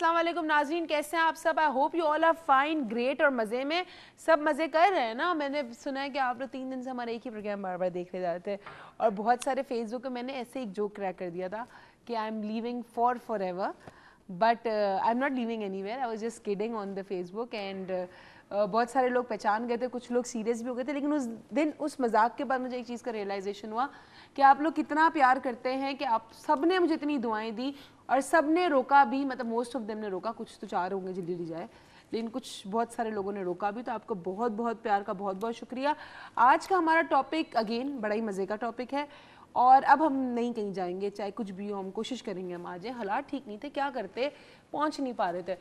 अस्सलाम वालेकुम नाजरीन कैसे हैं आप सब I hope you all are fine great और मज़े में सब मज़े कर रहे हैं ना मैंने सुना है कि आप लोग तीन दिन से हमारा एक ही प्रोग्राम बार बार देखने जा रहे थे और बहुत सारे फेसबुक में मैंने ऐसे एक जोक क्रैक कर दिया था कि I am leaving for forever but I am not leaving anywhere I was just kidding on the Facebook and बहुत सारे लोग पहचान गए थे कुछ लोग सीरियस भी हो गए थे लेकिन उस दिन उस मजाक के बाद मुझे एक चीज़ का रियलाइजेशन हुआ कि आप लोग कितना प्यार करते हैं कि आप सब ने मुझे इतनी दुआएं दी और सब ने रोका भी मतलब मोस्ट ऑफ देम ने रोका कुछ तो चार होंगे जल्दी ली जाए लेकिन कुछ बहुत सारे लोगों ने रोका भी तो आपको बहुत बहुत प्यार का बहुत बहुत शुक्रिया आज का हमारा टॉपिक अगेन बड़ा ही मज़े का टॉपिक है और अब हम नहीं कहीं जाएंगे चाहे कुछ भी हो हम कोशिश करेंगे हम आज हालात ठीक नहीं थे क्या करते पहुंच नहीं पा रहे थे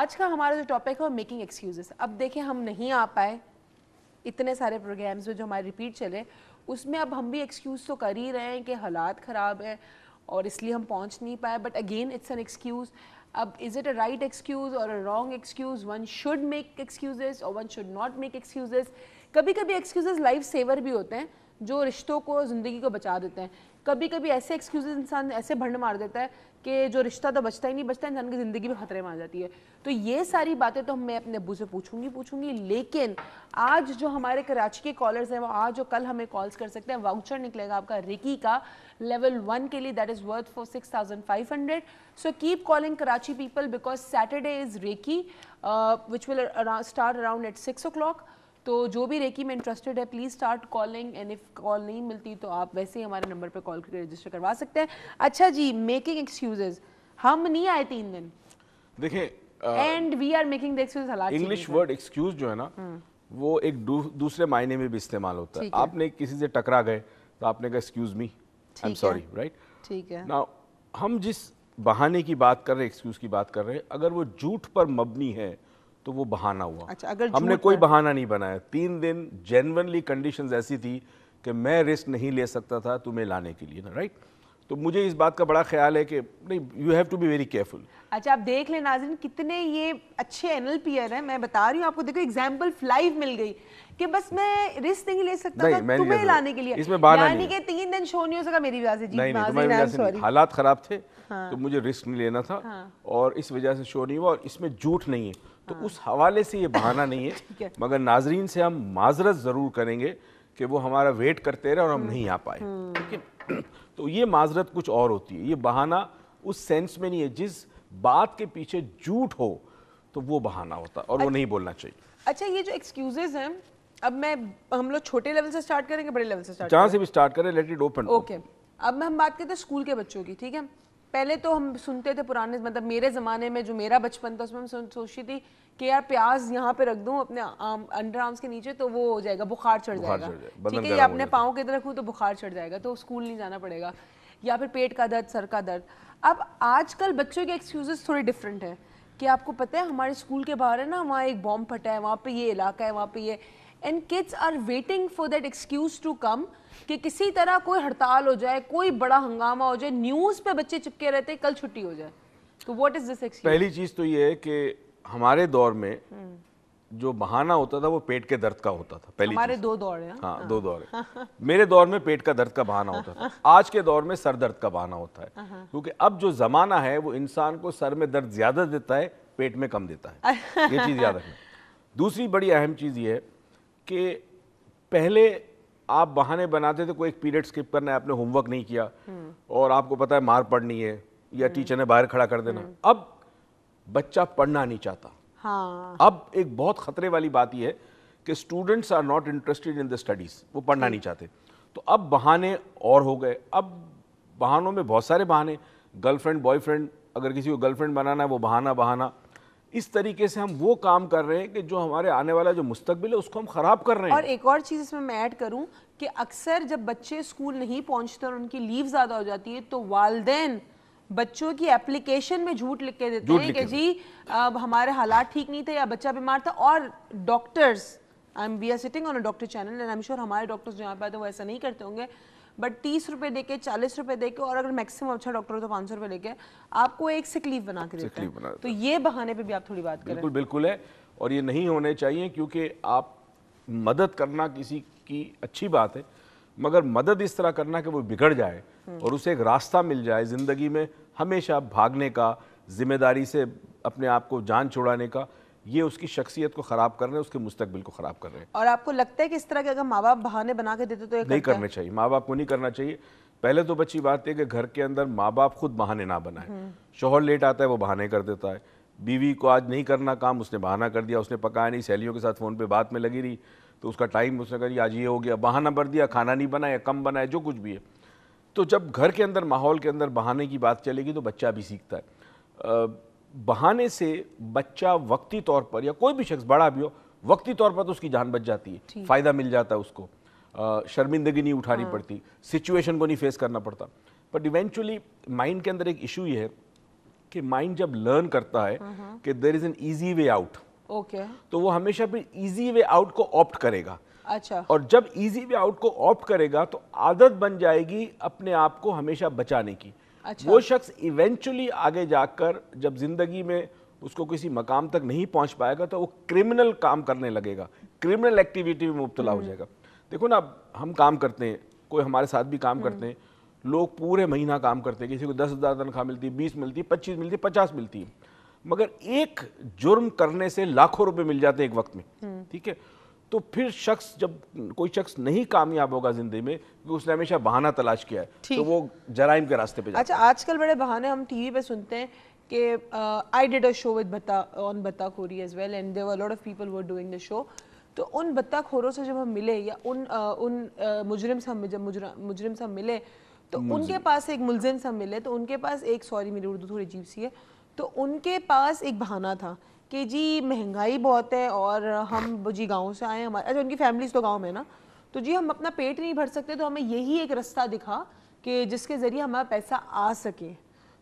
आज का हमारा जो टॉपिक है वो मेकिंग एक्सक्यूजेस अब देखें हम नहीं आ पाए इतने सारे प्रोग्राम्स में जो हमारे रिपीट चले उसमें अब हम भी एक्सक्यूज़ तो कर ही रहे हैं कि हालात ख़राब हैं और इसलिए हम पहुंच नहीं पाए but again it's an excuse अब is it a right excuse और a wrong excuse one should make excuses और one should not make excuses कभी कभी एक्सक्यूजेज़ लाइफ सेवर भी होते हैं जो रिश्तों को ज़िंदगी को बचा देते हैं कभी कभी ऐसे एक्सक्यूज इंसान ऐसे भंड मार देता है कि जो रिश्ता तो बचता ही नहीं बचता इंसान की ज़िंदगी भी खतरे में आ जाती है तो ये सारी बातें तो मैं अपने अबू से पूछूंगी पूछूंगी लेकिन आज जो हमारे कराची के कॉलर्स हैं वो आज जो कल हमें कॉल्स कर सकते हैं वाउचर निकलेगा आपका रिकी का लेवल वन के लिए that is worth for six thousand five hundred so keep calling Karachi people because Saturday is reiki which will start around at six o'clock तो जो भी रेकी में इंटरेस्टेड है please start calling and if call नहीं मिलती तो आप वैसे ही हमारे नंबर पर कॉल करके रजिस्टर करवा सकते हैं अच्छा जी मेकिंग एक्सक्यूजेज हम नहीं आए तीन दिन देखिए and we are making the excuse हलाल इंग्लिश वर्ड एक्सक्यूज जो है ना hmm. वो एक दू, दूसरे मायने में भी इस्तेमाल होता है आपने किसी से टकरा गए तो आपने कहा excuse me I am sorry right ठीक है नाउ हम जिस बहाने की बात कर रहे हैं एक्सक्यूज की बात कर रहे हैं अगर वो झूठ पर मबनी है तो वो बहाना हुआ अच्छा, अगर हमने कोई बहाना नहीं बनाया तीन दिन जेनवनली कंडीशंस ऐसी थी कि मैं रिस्क नहीं ले सकता था तुम्हें लाने के लिए ना राइट right? तो मुझे इस बात का बड़ा ख्याल है कि नहीं you have to be very careful अच्छा आप देख लें नाजरन कितने ये अच्छे एनल पियर हैं मैं बता रही हूँ आपको देखो एग्जाम्पल फ्लाइव मिल गई कि बस मैं रिस्क नहीं ले सकता नहीं, था तुम्हें लाने के लिए इसमें बहाना यानी कि तीन दिन शो नहीं हो सका मेरी वजह से जी नहीं, नहीं, नहीं, नहीं, हालात खराब थे तो हाँ। तो मुझे रिस्क नहीं लेना था हाँ। और इस वजह से शो नहीं हुआ और इसमें झूठ नहीं है तो हाँ। उस हवाले से ये बहाना नहीं है मगर नाजरीन से हम माजरत ज़रूर करेंगे कि वो हमारा वेट करते रहे और हम हम्म। नहीं आ पाए हम्म। तो ये माजरत कुछ और होती है ये बहाना उस सेंस में नहीं है जिस बात के पीछे झूठ हो तो वो बहाना होता और वो नहीं बोलना चाहिए अच्छा ये जो एक्सक्यूजेज हैं अब मैं हम लोग छोटे लेवल से स्टार्ट करेंगे बड़े लेवल से स्टार्ट जहाँ से भी स्टार्ट करें लेट इट ओपन ओके अब मैं हम बात करते हैं स्कूल के बच्चों की ठीक है पहले तो हम सुनते थे पुराने मतलब मेरे ज़माने में जो मेरा बचपन था उसमें हम सोचती थी कि यार प्याज यहाँ पे रख दूँ अपने आम, अंडर आर्म्स के नीचे तो वो हो जाएगा बुखार चढ़ जाएगा ठीक है या अपने पाँव के इधर रखूँ तो बुखार चढ़ जाएगा तो स्कूल नहीं जाना पड़ेगा या फिर पेट का दर्द सर का दर्द अब आजकल बच्चों के एक्सक्यूजेस थोड़े डिफरेंट हैं कि आपको पता है हमारे स्कूल के बाहर है ना वहाँ एक बॉम्ब फटा है वहाँ पे ये इलाका है वहाँ पे ये and kids are waiting for that excuse to come कि किसी तरह कोई हड़ताल हो जाए कोई बड़ा हंगामा हो जाए न्यूज़ पे बच्चे चिपके रहते कल छुट्टी हो जाए तो व्हाट इज़ दिस एक्सक्यूज पहली चीज़ तो ये है कि हमारे दौर में हम्म। जो बहाना होता था वो पेट के दर्द का होता था पहले हमारे दो दौर हैं हाँ, हाँ दो दौर है हाँ। मेरे दौर में पेट का दर्द का बहाना होता था हाँ। आज के दौर में सर दर्द का बहाना होता है हाँ। क्योंकि अब जो ज़माना है वो इंसान को सर में दर्द ज़्यादा देता है पेट में कम देता है ये चीज़ याद रखना दूसरी बड़ी अहम चीज़ ये है कि पहले आप बहाने बनाते थे कोई एक पीरियड स्किप करना है आपने होमवर्क नहीं किया हम्म। और आपको पता है मार पड़नी है या हम्म। टीचर ने बाहर खड़ा कर देना अब बच्चा पढ़ना नहीं चाहता हाँ। अब एक बहुत खतरे वाली बात यह है कि students are not interested in the studies वो पढ़ना नहीं चाहते तो अब बहाने और हो गए अब बहानों में बहुत सारे बहाने गर्लफ्रेंड बॉयफ्रेंड अगर किसी को गर्लफ्रेंड बनाना है वो बहाना बहाना इस तरीके से हम वो काम कर रहे हैं कि जो हमारे आने वाला जो मुस्तकबिल है उसको हम ख़राब कर रहे हैं और एक और चीज़ इसमें मैं ऐड करूं कि अक्सर जब बच्चे स्कूल नहीं पहुंचते और उनकी लीव ज़्यादा हो जाती है तो वालदेन बच्चों की एप्लीकेशन में झूठ लिख के देते हैं कि जी अब हमारे हालात ठीक नहीं थे या बच्चा बीमार था और doctors I am we are sitting on a doctor channel and I am sure हमारे डॉक्टर्स जहाँ पे आते वो ऐसा नहीं करते होंगे बट तीस रुपए दे के चालीस रुपए दे के और अगर मैक्सिमम अच्छा डॉक्टर हो तो पांच सौ रुपए लेके आपको एक से लीव बना के देते हैं तो ये बहाने पे भी आप थोड़ी बात करें बिल्कुल बिल्कुल है और ये नहीं होने चाहिए क्योंकि आप मदद करना किसी की अच्छी बात है मगर मदद इस तरह करना कि वो बिगड़ जाए और उसे एक रास्ता मिल जाए ज़िंदगी में हमेशा भागने का जिम्मेदारी से अपने आप को जान छुड़ाने का ये उसकी शख्सियत को ख़राब कर रहे हैं उसके मुस्तबिल को ख़राब कर रहे हैं और आपको लगता है कि इस तरह के अगर माँ बाप बहाने बना के देते तो नहीं करने चाहिए माँ बाप को नहीं करना चाहिए पहले तो बच्ची बात है कि घर के अंदर माँ बाप खुद बहाने ना बनाए हम्म। शोहर लेट आता है वो बहाने कर देता है बीवी को आज नहीं करना काम उसने बहाना कर दिया उसने पकाया नहीं सहेलियों के साथ फ़ोन पे बात में लगी रही तो उसका टाइम उसने कहा आज ये हो गया बहाना भर दिया खाना नहीं बनाया कम बनाया जो कुछ भी है तो जब घर के अंदर माहौल के अंदर बहाने की बात चलेगी तो बच्चा भी सीखता है बहाने से बच्चा वक्ती तौर पर या कोई भी शख्स बड़ा भी हो वक्ती तौर पर तो उसकी जान बच जाती है फ़ायदा मिल जाता है उसको शर्मिंदगी नहीं उठानी हाँ। पड़ती सिचुएशन को नहीं फेस करना पड़ता बट इवेंचुअली माइंड के अंदर एक इशू ये है कि माइंड जब लर्न करता है हाँ, हाँ। कि there is an easy way out okay तो वो हमेशा फिर इजी वे आउट को ऑप्ट करेगा अच्छा और जब इजी वे आउट को ऑप्ट करेगा तो आदत बन जाएगी अपने आप को हमेशा बचाने की अच्छा। वो शख्स इवेंचुअली आगे जाकर जब जिंदगी में उसको किसी मकाम तक नहीं पहुंच पाएगा तो वो क्रिमिनल काम करने लगेगा क्रिमिनल एक्टिविटी में मुबतला हो हम्म। जाएगा देखो ना हम काम करते हैं कोई हमारे साथ भी काम हम्म। करते हैं लोग पूरे महीना काम करते हैं किसी को दस हज़ार तनख्वाह मिलती है बीस मिलती है पच्चीस मिलती है पचास मिलती है मगर एक जुर्म करने से लाखों रुपए मिल जाते हैं एक वक्त में ठीक है तो फिर शख्स जब कोई शख्स नहीं कामयाब होगा जिंदगी में तो उसने हमेशा बहाना तलाश किया है तो वो जराइम के रास्ते पे जाता अच्छा आजकल बड़े बहाने हम टीवी पे सुनते हैं कि I did a show with बता ऑन बताखोरी as well and there were lot of people were doing the show तो उन बत्ताखोरों से जब हम मिले या उन आ, उन मुजरिम से हम जब मुजरिम से हम मिले तो उनके पास एक मुलजिम से हम मिले तो उनके पास एक सॉरी मेरी उर्दू थोड़ी अजीब सी है तो उनके पास एक बहाना था कि जी महंगाई बहुत है और हम जी गाँव से आए हमारे अच्छा उनकी फैमिलीज तो गाँव में ना तो जी हम अपना पेट नहीं भर सकते तो हमें यही एक रास्ता दिखा कि जिसके ज़रिए हमारा पैसा आ सके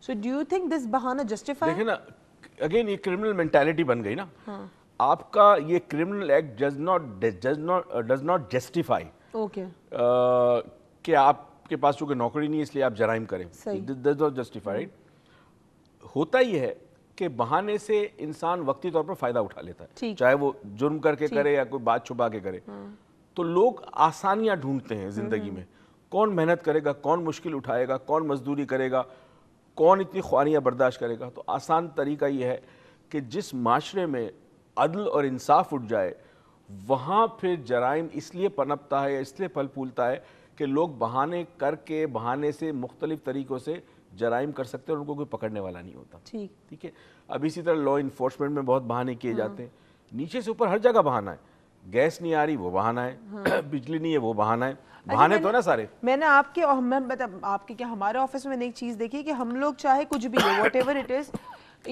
so do you think this बहाना जस्टिफाई देखिए ना अगेन ये क्रिमिनल मेंटालिटी बन गई ना हाँ. आपका ये criminal act does not does not does not justify okay कि आपके पास चूंकि नौकरी नहीं है इसलिए आप जराइम करें दिस डज नॉट जस्टिफाइड होता ही है कि बहाने से इंसान वक्ती तौर पर फायदा उठा लेता है चाहे वो जुर्म करके करे या कोई बात छुपा के करे हाँ। तो लोग आसानियां ढूंढते हैं जिंदगी हम्म। में कौन मेहनत करेगा कौन मुश्किल उठाएगा कौन मजदूरी करेगा कौन इतनी ख्वानियाँ बर्दाश्त करेगा तो आसान तरीका यह है कि जिस माशरे में अदल और इंसाफ उठ जाए वहाँ फिर जराइम इसलिए पनपता है या इसलिए फल फूलता है कि लोग बहाने करके बहाने से मुख्तलिफ तरीक़ों से जराइम कर सकते हैं उनको कोई पकड़ने वाला नहीं होता ठीक ठीक है अब इसी तरह लॉ इन्फोर्समेंट में बहुत बहाने किए हाँ। जाते हैं नीचे से ऊपर हर जगह बहाना है गैस नहीं आ रही वो बहाना है हाँ। बिजली नहीं है वो बहाना है अच्छा, बहाने तो ना सारे मैंने आपके मैं मतलब आपके क्या हमारे ऑफिस में एक चीज़ देखी कि हम लोग चाहे कुछ भी हो what it is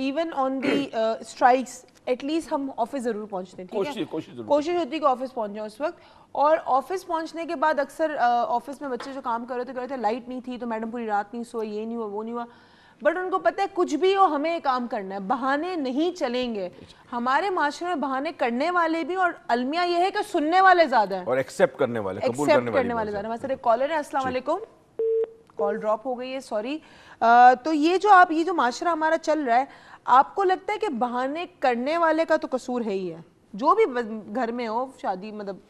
even on the strikes at least हम ऑफिस जरूर पहुंचते हैं ठीक है कोशिश कोशिश होती है कि ऑफिस पहुंच जाए उस वक्त और ऑफिस पहुंचने के बाद अक्सर ऑफिस में बच्चे जो काम कर रहे थे कह रहे थे लाइट नहीं थी तो मैडम पूरी रात नहीं सोई ये नहीं हुआ वो नहीं हुआ बट उनको पता है कुछ भी हो हमें काम करना है बहाने नहीं चलेंगे हमारे माशरे में बहाने करने वाले भी और अलमिया ये है कि सुनने वाले ज्यादा है और एक्सेप्ट करने वाले एक्सेप्ट करने वाले ज्यादा हमारे कॉलर है असला कॉल ड्रॉप हो गई है सॉरी तो ये जो आप ये जो माशरा हमारा चल रहा है आपको लगता है कि बहाने करने वाले का तो कसूर है ही है जो भी घर में हो शादी मतलब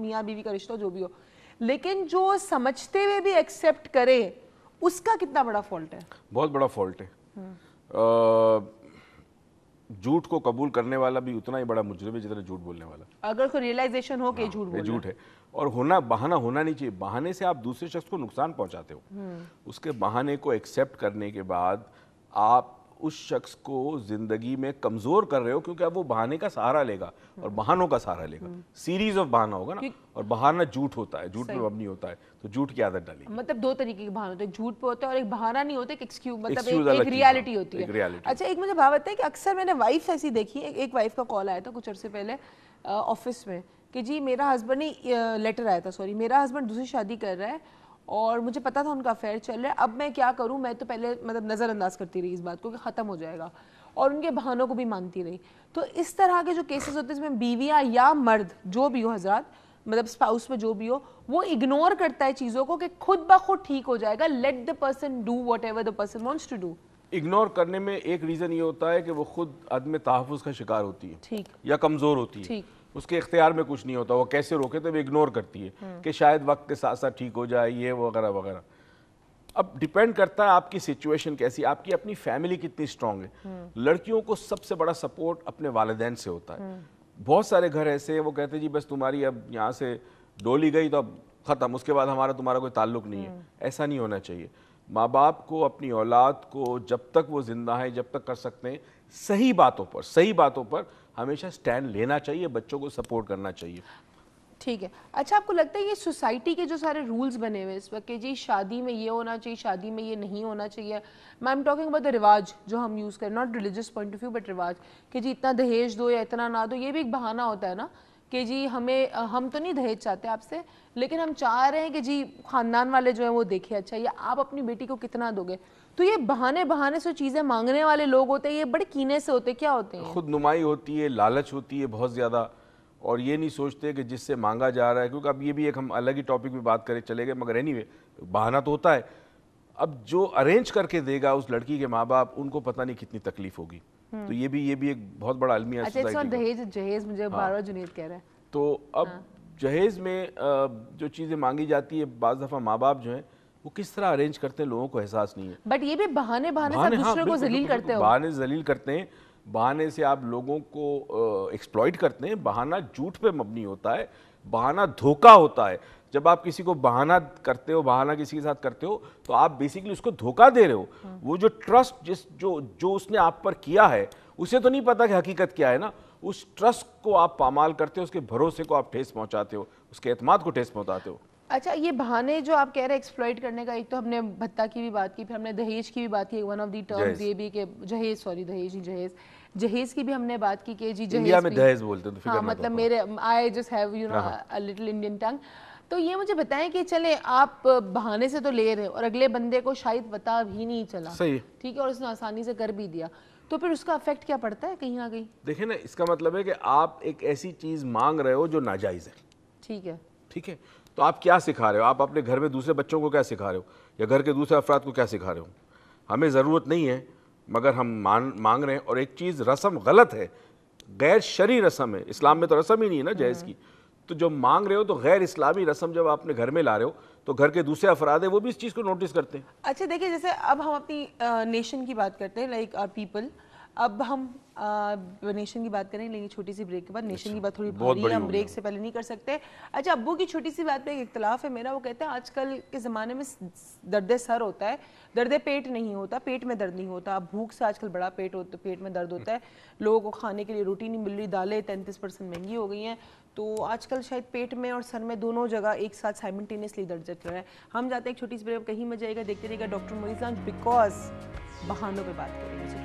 मियाँ बीवी का रिश्ता जो भी हो लेकिन जो समझते हुए भी एक्सेप्ट करे उसका कितना बड़ा फॉल्ट है बहुत बड़ा फॉल्ट है हम्म। झूठ को कबूल करने वाला भी उतना ही बड़ा मुजरिम है जितना झूठ बोलने वाला अगर को रियलाइजेशन हो कि हाँ, झूठ झूठ है और होना बहाना होना नहीं चाहिए बहाने से आप दूसरे शख्स को नुकसान पहुंचाते हो हम्म। उसके बहाने को एक्सेप्ट करने के बाद आप उस शख्स को ज़िंदगी में कमज़ोर कर रहे हो क्योंकि अब वो बहाने का सहारा लेगा और हम्म। बहानों का सहारा लेगा सीरीज हम्म। ऑफ बहाना होगा ना और बहाना झूठ होता है झूठ में नहीं होता है तो झूठ की आदत डाली मतलब दो तरीके के बहाने होते हैं झूठ पे होता है और एक बहाना नहीं होता एक्सक्यूज मतलब एक, एक रियलिटी होती है अच्छा एक मुझे भाव है कि अक्सर मैंने वाइफ ऐसी देखी एक, एक वाइफ का कॉल आया था कुछ अर्से पहले ऑफिस में कि जी मेरा हस्बैंड ने लेटर आया था सॉरी मेरा हस्बैंड दूसरी शादी कर रहा है और मुझे पता था उनका अफेयर चल रहा है अब मैं क्या करूँ मैं तो पहले मतलब नज़रअंदाज करती रही इस बात को कि ख़त्म हो जाएगा और उनके बहानों को भी मानती रही तो इस तरह के जो केसेस होते हैं इसमें बीवियाँ या मर्द जो भी हो हजरात मतलब स्पाउस में जो भी हो वो इग्नोर करता है चीज़ों को कि खुद ब खुद ठीक हो जाएगा let the person do whatever the person wants to do ignore करने में एक रीज़न ये होता है कि वो खुद आदम तहफ़ का शिकार होती है ठीक या कमज़ोर होती है ठीक उसके इख्तियार में कुछ नहीं होता वो कैसे रोके तो वो इग्नोर करती है हम्म। कि शायद वक्त के साथ साथ ठीक हो जाए ये वगैरह वगैरह अब डिपेंड करता है आपकी सिचुएशन कैसी आपकी अपनी फैमिली कितनी स्ट्रांग है हम्म। लड़कियों को सबसे बड़ा सपोर्ट अपने वालदेन से होता है हम्म। बहुत सारे घर ऐसे वो कहते जी बस तुम्हारी अब यहाँ से डोली गई तो अब ख़त्म उसके बाद हमारा तुम्हारा कोई ताल्लुक नहीं है ऐसा नहीं होना चाहिए माँ बाप को अपनी औलाद को जब तक वो ज़िंदा है जब तक कर सकते हैं सही बातों पर सही बातों पर हमेशा स्टैंड लेना चाहिए बच्चों को सपोर्ट करना चाहिए ठीक है अच्छा आपको लगता है ये सोसाइटी के जो सारे रूल्स बने हुए इस वक्त के जी शादी में ये होना चाहिए शादी में ये नहीं होना चाहिए मैं एम टॉकिंग अबाउट द रिवाज जो हम यूज़ करें not religious point of view but रिवाज कि जी इतना दहेज दो या इतना ना दो ये भी एक बहाना होता है ना कि जी हमें हम तो नहीं दहेज चाहते आपसे लेकिन हम चाह रहे हैं कि जी खानदान वाले जो हैं वो देखें अच्छा ये आप अपनी बेटी को कितना दोगे तो ये बहाने बहाने से चीज़ें मांगने वाले लोग होते हैं ये बड़े कीने से होते क्या होते हैं खुद नुमाई होती है लालच होती है बहुत ज़्यादा और ये नहीं सोचते कि जिससे मांगा जा रहा है क्योंकि अब ये भी एक हम अलग ही टॉपिक में बात करें चले गए मगर एनी बहाना तो होता है अब जो अरेंज करके देगा उस लड़की के माँ बाप उनको पता नहीं कितनी तकलीफ होगी हम्म। तो ये भी ये भी एक बहुत बड़ा अलमी अच्छा दहेज जहेज मुझे हाँ। जुनेद कह रहे हैं तो अब हाँ। जहेज में जो चीज़ें मांगी जाती है बज दफ़ा माँ बाप जो है वो किस तरह अरेंज करते हैं लोगों को एहसास नहीं है बट ये भी बहाने बहाने, बहाने हाँ, को जलील करते हैं बहाने जलील करते हैं बहाने से आप लोगों को एक्सप्लॉइट करते हैं बहाना झूठ पे मबनी होता है बहाना धोखा होता है जब आप किसी को बहाना करते हो बहाना किसी के साथ करते हो तो आप बेसिकली उसको धोखा दे रहे हो वो जो ट्रस्ट जिस जो जो उसने आप पर किया है उसे तो नहीं पता कि हकीकत क्या है ना उस ट्रस्ट को आप पामाल करते हो उसके भरोसे को आप ठेस पहुंचाते हो उसके अतमाद को ठेस पहुंचाते हो अच्छा ये बहाने जो आप कह रहे हैं एक्सप्लॉइट करने का एक तो हमने भत्ता की भी बात की फिर हमने दहेज की भी बात की वन ऑफ दी टर्म्स ये भी के जहेज सॉरी दहेज ही जहेज जहेज की भी हमने बात की कि जी जहेज में दहेज बोलते हैं तो हाँ, मतलब मेरे I just have you know a little Indian tongue तो ये मुझे बताएं कि चले आप बहाने से तो ले रहे हो और अगले बंदे को शायद पता भी नहीं चला सही ठीक है और उसने आसानी से कर भी दिया तो फिर उसका अफेक्ट क्या पड़ता है कहीं ना कहीं देखिए ना इसका मतलब है कि आप एक ऐसी चीज़ मांग रहे हो जो नाजायज़ है ठीक है ठीक है तो आप क्या सिखा रहे हो आप अपने घर में दूसरे बच्चों को क्या सिखा रहे हो या घर के दूसरे अफराद को क्या सिखा रहे हो हमें ज़रूरत नहीं है मगर हम मान मांग रहे हैं और एक चीज़ रस्म गलत है गैर शरी रस्म है इस्लाम में तो रस्म ही नहीं है ना जायज़ हम्म। की तो जब मांग रहे हो तो गैर इस्लामी रस्म जब आपने घर में ला रहे हो तो घर के दूसरे अफराद है वो भी इस चीज़ को नोटिस करते हैं अच्छा देखिए जैसे अब हम अपनी नेशन की बात करते हैं लाइक आर पीपल अब हम आ, नेशन की बात करें लेकिन छोटी सी ब्रेक के बाद नेशन अच्छा, की बात थोड़ी बड़ी हम ब्रेक से पहले नहीं कर सकते अच्छा अबू की छोटी सी बात पे एक इख्तलाफ है मेरा वो कहते हैं आजकल के ज़माने में दर्द सर होता है दर्द पेट नहीं होता पेट में दर्द नहीं होता अब भूख से आजकल बड़ा पेट होता पेट में दर्द होता है लोगों को खाने के लिए रोटी नहीं मिल रही दालें तैंतीस परसेंट महंगी हो गई हैं तो आजकल शायद पेट में और सर में दोनों जगह एक साथ साइमटेनियसली दर्द चल रहा है हम जाते हैं एक छोटी सी ब्रेक कहीं मजा आएगा देखते रहेगा डॉक्टर मोइज बिकॉज बहानों पर बात करेंगे